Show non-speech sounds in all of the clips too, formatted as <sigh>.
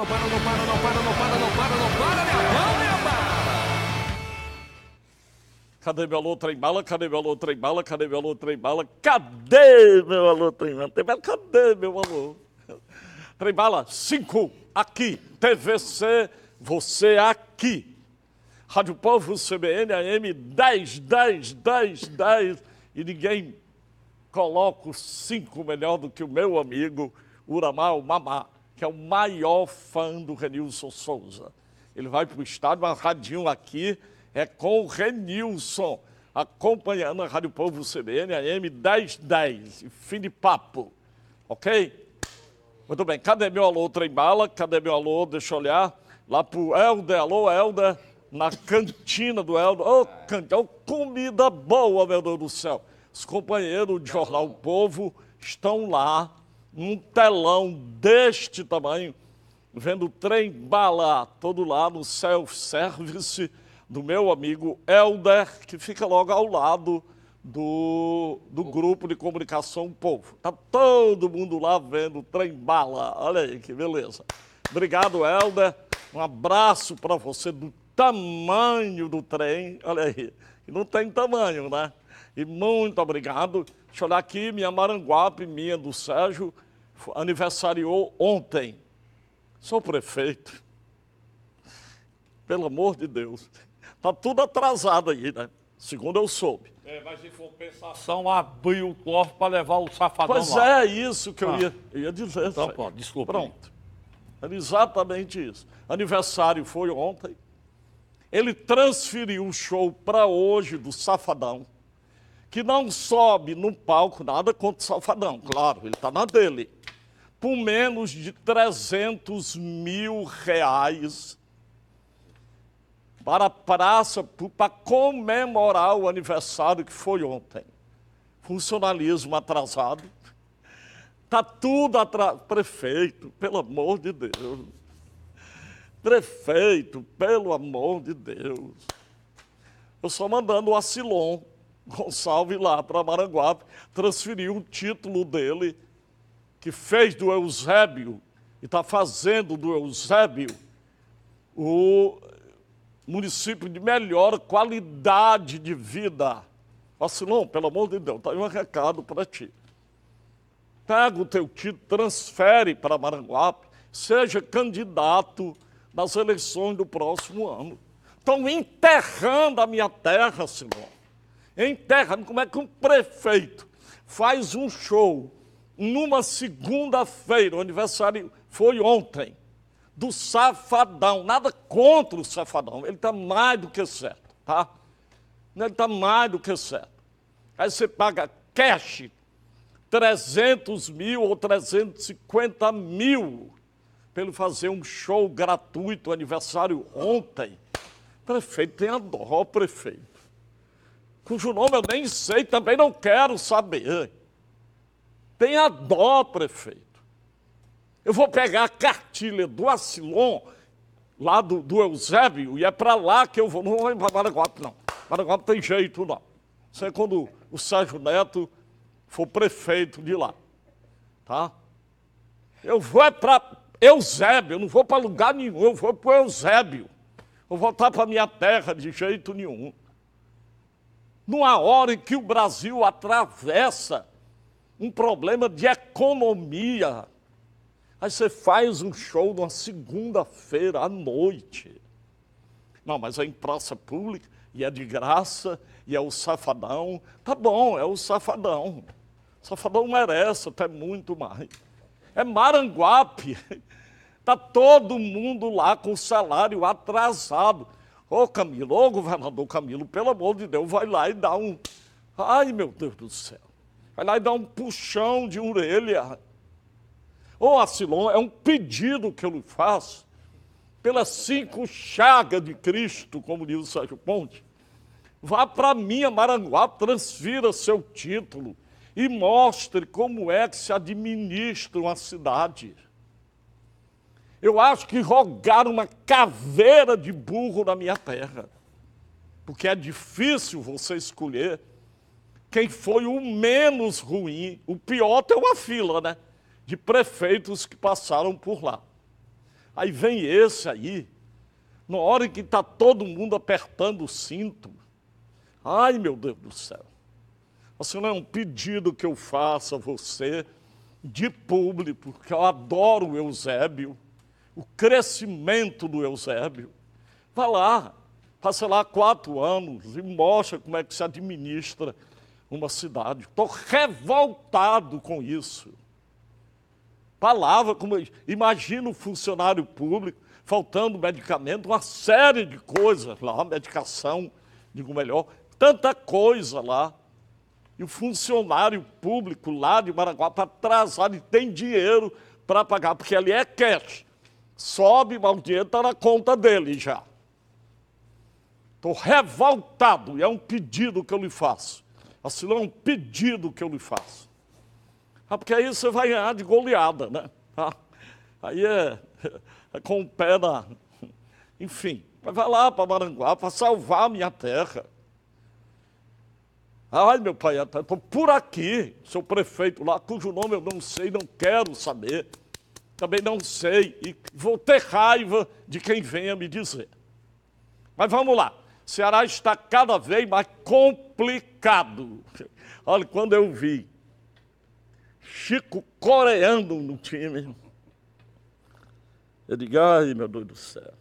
Não para, não para, não para, não para, não para, não para, minha mão, minha bala! Cadê meu alô, trem bala? Cadê meu alô, trem bala? Cadê meu alô, trem bala? Cadê meu alô, trem bala? Cadê meu alô? Trem bala 5, aqui, TVC, você aqui. Rádio Povo, CBN, AM 10, 10, 10, 10. E ninguém coloca o 5 melhor do que o meu amigo Uramal Mamá que é o maior fã do Renilson Souza. Ele vai para o estádio, a radinho aqui é com o Renilson, acompanhando a Rádio Povo CBN, AM 1010. Fim de papo, ok? Muito bem, cadê meu alô, Trembala? Cadê meu alô? Deixa eu olhar. Lá para o Helder, alô, Helder, na cantina do Helder. Ô, oh, can... oh, comida boa, meu Deus do céu. Os companheiros do Jornal Povo estão lá num telão deste tamanho, vendo trem bala todo lá no self-service do meu amigo Elder, que fica logo ao lado do, do grupo de comunicação Povo. Está todo mundo lá vendo trem bala. Olha aí que beleza. Obrigado, Helder. Um abraço para você do tamanho do trem. Olha aí. Não tem tamanho, né? E muito obrigado. Deixa eu olhar aqui, minha Maranguape, minha do Sérgio, aniversariou ontem. Sou prefeito. Pelo amor de Deus. Está tudo atrasado aí, né? Segundo eu soube. É, mas for compensação, abriu o cofre para levar o safadão pois lá. Pois é, isso que ah. eu ia, ia dizer. Então, desculpa. Pronto. Era exatamente isso. Aniversário foi ontem. Ele transferiu o show para hoje do Safadão que não sobe no palco, nada contra o salfadão, claro, ele está na dele, por menos de 300 mil reais para a praça, para comemorar o aniversário que foi ontem. Funcionalismo atrasado. Está tudo atrasado. Prefeito, pelo amor de Deus. Prefeito, pelo amor de Deus. Eu só mandando o Asilon Gonçalves lá para Maranguape, transferiu um título dele, que fez do Eusébio, e está fazendo do Eusébio, o município de melhor qualidade de vida. Vacilão, pelo amor de Deus, está aí um recado para ti. Pega o teu título, transfere para Maranguape, seja candidato nas eleições do próximo ano. Estão enterrando a minha terra, senhor. Em terra, como é que um prefeito faz um show numa segunda-feira, o aniversário foi ontem, do Safadão. Nada contra o Safadão, ele está mais do que certo, tá? Ele está mais do que certo. Aí você paga cash 300 mil ou 350 mil pelo fazer um show gratuito, aniversário ontem. Prefeito, tem a dó, prefeito cujo nome eu nem sei, também não quero saber. Tenha dó, prefeito. Eu vou pegar a cartilha do Asilon, lá do, do Eusébio, e é para lá que eu vou. Não vou para Maraguape, não. Maraguape tem jeito, não. Isso é quando o Sérgio Neto for prefeito de lá. Tá? Eu vou é para Eusébio, eu não vou para lugar nenhum, eu vou para o Eusébio. vou voltar para minha terra de jeito nenhum numa hora em que o Brasil atravessa um problema de economia. Aí você faz um show numa segunda-feira à noite. Não, mas é em praça pública e é de graça e é o safadão. Tá bom, é o safadão. O safadão merece até muito mais. É Maranguape. Está <laughs> todo mundo lá com salário atrasado. Ô oh, Camilo, ô oh, governador Camilo, pelo amor de Deus, vai lá e dá um. Ai, meu Deus do céu. Vai lá e dá um puxão de orelha. Ô oh, Acilon, é um pedido que eu lhe faço, pelas cinco chagas de Cristo, como diz o Sérgio Ponte, vá para minha Maranguá, transfira seu título e mostre como é que se administra uma cidade. Eu acho que rogaram uma caveira de burro na minha terra, porque é difícil você escolher quem foi o menos ruim. O pior tem uma fila, né? De prefeitos que passaram por lá. Aí vem esse aí, na hora que está todo mundo apertando o cinto. Ai, meu Deus do céu. Assim, não é um pedido que eu faço a você, de público, porque eu adoro o Eusébio o crescimento do Eusébio. Vá lá, passa lá quatro anos e mostra como é que se administra uma cidade. Estou revoltado com isso. Palavra, como imagina o funcionário público, faltando medicamento, uma série de coisas lá, medicação, digo melhor, tanta coisa lá. E o funcionário público lá de Maraguá, para atrasar, ele tem dinheiro para pagar, porque ali é cash sobe Maldier, está na conta dele já. Estou revoltado, e é um pedido que eu lhe faço. Assim, é um pedido que eu lhe faço. Ah, porque aí você vai ganhar de goleada, né? Ah, aí é, é, com o pé na. Enfim, vai lá para Maranguá para salvar a minha terra. Ai, ah, meu pai, estou por aqui, seu prefeito lá, cujo nome eu não sei, não quero saber também não sei e vou ter raiva de quem venha me dizer. Mas vamos lá. Ceará está cada vez mais complicado. Olha, quando eu vi Chico coreando no time, eu digo, ai meu Deus do céu.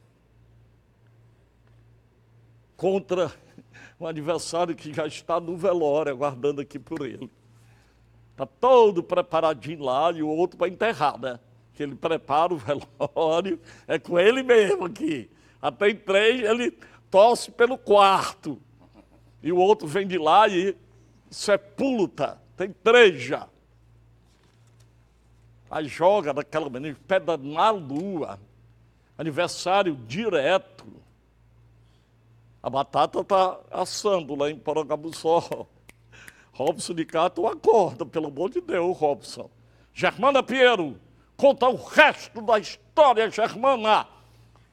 Contra um adversário que já está no velório, aguardando aqui por ele. Está todo preparadinho lá e o outro para enterrar, né? que ele prepara o <laughs> velório, é com ele mesmo aqui. Até ah, em três ele torce pelo quarto. E o outro vem de lá e sepulta. Tem três já. Aí joga daquela menina pedra na lua. Aniversário direto. A batata está assando lá em Porangabuçó. <laughs> Robson de Cato acorda, pelo amor de Deus, Robson. Germana Piero, Conta o resto da história germana.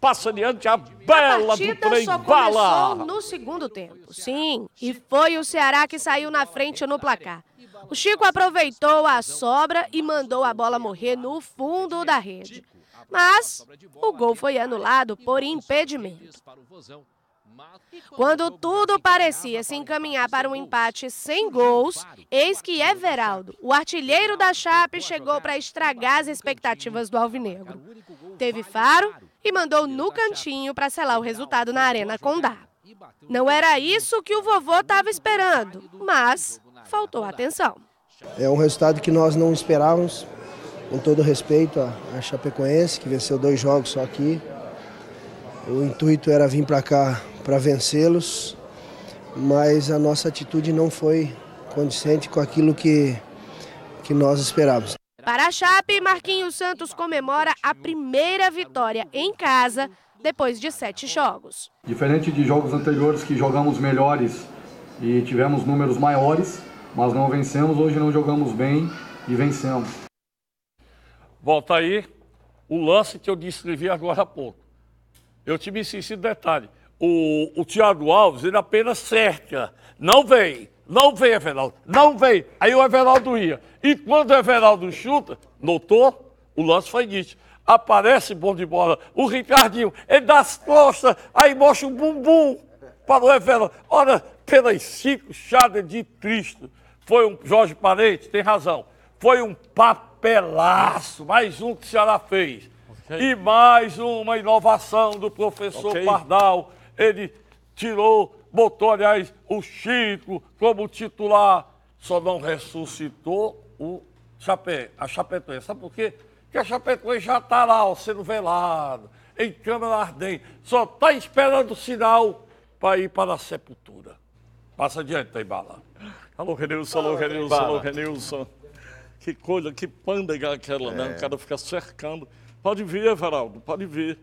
Passa diante a bela a do trem bala. no segundo tempo. Sim, e foi o Ceará que saiu na frente no placar. O Chico aproveitou a sobra e mandou a bola morrer no fundo da rede. Mas o gol foi anulado por impedimento. Quando tudo parecia se encaminhar para um empate sem gols, eis que Everaldo, o artilheiro da Chape, chegou para estragar as expectativas do Alvinegro. Teve faro e mandou no cantinho para selar o resultado na Arena Condá. Não era isso que o vovô estava esperando, mas faltou atenção. É um resultado que nós não esperávamos, com todo respeito à Chapecoense, que venceu dois jogos só aqui. O intuito era vir para cá para vencê-los, mas a nossa atitude não foi condizente com aquilo que, que nós esperávamos. Para a Chape, Marquinhos Santos comemora a primeira vitória em casa depois de sete jogos. Diferente de jogos anteriores que jogamos melhores e tivemos números maiores, mas não vencemos, hoje não jogamos bem e vencemos. Volta aí o lance que eu descrevi agora há pouco. Eu te me esqueci detalhe o, o Tiago Alves, ele apenas cerca. Não vem, não vem, Everaldo, não vem. Aí o Everaldo ia. E quando o Everaldo chuta, notou? O lance foi nítido. Aparece bom de bola. O Ricardinho, ele dá as costas, aí mostra um bumbum para o Everaldo. Olha, pelas cinco chada de Cristo. Foi um. Jorge Parente, tem razão. Foi um papelaço. Mais um que o Ceará fez. Okay. E mais uma inovação do professor okay. Pardal ele tirou, botou, aliás, o Chico como titular, só não ressuscitou o Chapé, a Chapecoense. Sabe por quê? Porque a Chapecoense já está lá, ó, sendo velado, em câmara ardente, só está esperando o sinal para ir para a sepultura. Passa adiante, bala. Alô, Renilson, alô, Renilson, alô, Renilson. Que coisa, que pândega aquela, né? é. né? O cara fica cercando. Pode vir, Everaldo, pode vir.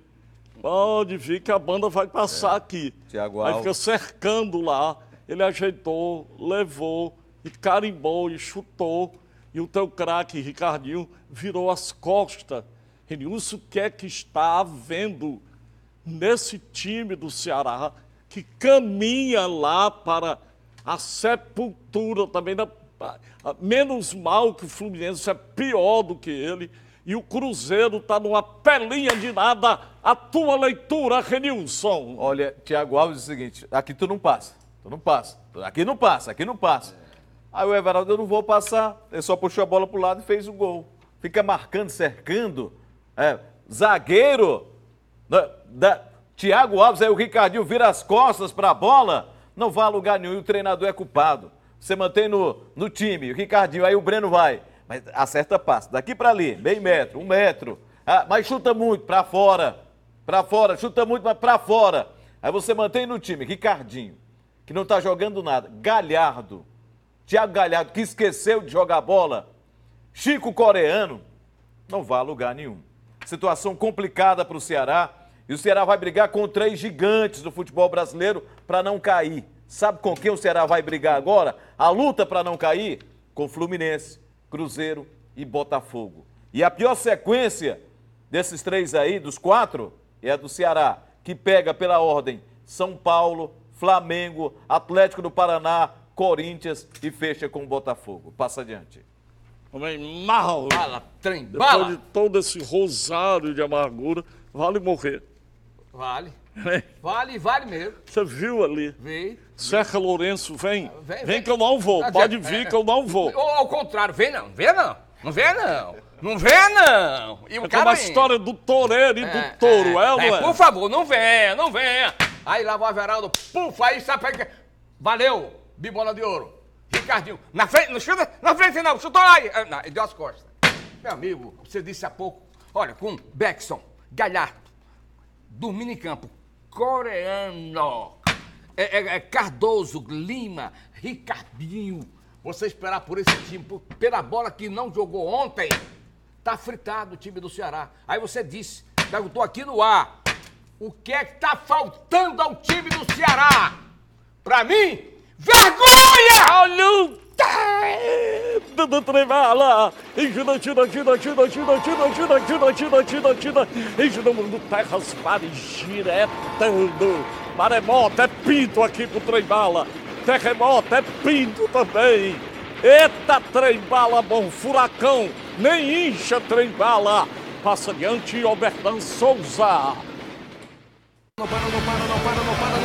Pode vir que a banda vai passar é. aqui. Tiago Aí fica cercando lá. Ele ajeitou, levou, e carimbou, e chutou. E o teu craque, Ricardinho, virou as costas. Renilson, o que é que está havendo nesse time do Ceará que caminha lá para a sepultura também? Da... Menos mal que o Fluminense é pior do que ele e o Cruzeiro está numa pelinha de nada. A tua leitura, Renilson. Olha, Tiago Alves é o seguinte: aqui tu não passa, tu não passa, aqui não passa, aqui não passa. É. Aí o Everaldo, eu não vou passar. Ele só puxou a bola para o lado e fez o gol. Fica marcando, cercando. É, zagueiro. Né, da, da, Tiago Alves, aí o Ricardinho vira as costas para a bola. Não vai a lugar nenhum e o treinador é culpado. Você mantém no, no time, o Ricardinho, aí o Breno vai. Mas acerta passo. Daqui para ali, meio metro, um metro. Ah, mas chuta muito, para fora. Para fora, chuta muito, mas para fora. Aí você mantém no time Ricardinho, que não está jogando nada. Galhardo. Thiago Galhardo, que esqueceu de jogar bola. Chico Coreano. Não vá a lugar nenhum. Situação complicada para o Ceará. E o Ceará vai brigar com três gigantes do futebol brasileiro para não cair. Sabe com quem o Ceará vai brigar agora? A luta para não cair? Com o Fluminense, Cruzeiro e Botafogo. E a pior sequência desses três aí, dos quatro, é a do Ceará, que pega pela ordem São Paulo, Flamengo, Atlético do Paraná, Corinthians e fecha com o Botafogo. Passa adiante. Homem, mal. Bala, trem, Depois bala. de todo esse rosário de amargura, vale morrer. Vale. Né? Vale, vale mesmo. Você viu ali? vem Serra Lourenço, vem. Vem, vem. vem que eu não vou. Tá Pode vir que eu não vou. Ou ao contrário, vem não, vem não. Não vê, não. Não vê, não. E o é cara. a história do toureiro e é, do touro, é, é, é, Por favor, não venha, não venha. Aí lá vai o Averaldo, pufa, aí sabe que. Valeu, bibola de ouro. Ricardinho, na frente, não chuta, na frente não, chutou aí ah, Não, ele deu as costas. Meu amigo, você disse há pouco, olha, com Beckson, Galhardo, dormindo em campo, coreano. É, é, é Cardoso, Lima, Ricardinho. Você esperar por esse time, por, pela bola que não jogou ontem, tá fritado o time do Ceará. Aí você disse, tá, perguntou aqui no ar, o que é que tá faltando ao time do Ceará? Pra mim, vergonha! Olha tudo tremala! Gira, gira, gira, gira, gira, gira, gira, gira, gira, gira, gira, e gira o mundo, terras, mares, giretando. Maremoto é pinto aqui pro trembala. Terremoto é pinto também. Eita, trembala bom, furacão, nem incha trembala. Passa diante Oberdan Souza. Não para, não para, não para, não para.